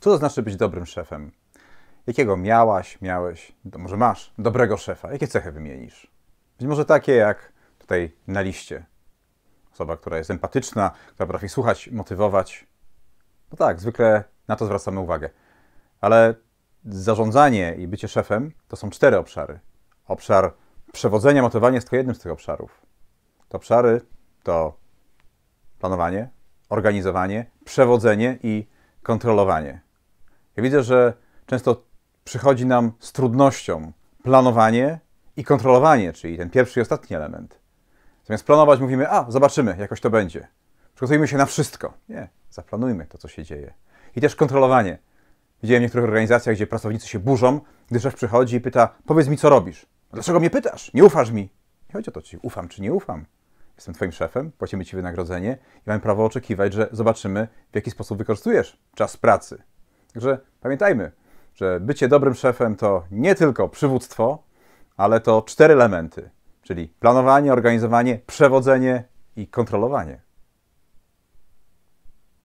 Co to znaczy być dobrym szefem? Jakiego miałaś, miałeś, no może masz dobrego szefa? Jakie cechy wymienisz? Być może takie jak tutaj na liście. Osoba, która jest empatyczna, która potrafi słuchać, motywować. No tak, zwykle na to zwracamy uwagę. Ale zarządzanie i bycie szefem to są cztery obszary. Obszar przewodzenia, motywowania jest tylko jednym z tych obszarów. Te obszary to planowanie, organizowanie, przewodzenie i kontrolowanie. Ja widzę, że często przychodzi nam z trudnością planowanie i kontrolowanie, czyli ten pierwszy i ostatni element. Zamiast planować, mówimy, a zobaczymy, jakoś to będzie. Przygotujmy się na wszystko. Nie, zaplanujmy to, co się dzieje. I też kontrolowanie. Widziałem w niektórych organizacjach, gdzie pracownicy się burzą, gdy szef przychodzi i pyta, powiedz mi, co robisz. Dlaczego mnie pytasz? Nie ufasz mi. Nie chodzi o to, czy ufam, czy nie ufam. Jestem twoim szefem, płacimy ci wynagrodzenie i mam prawo oczekiwać, że zobaczymy, w jaki sposób wykorzystujesz czas pracy. Także Pamiętajmy, że bycie dobrym szefem to nie tylko przywództwo, ale to cztery elementy, czyli planowanie, organizowanie, przewodzenie i kontrolowanie.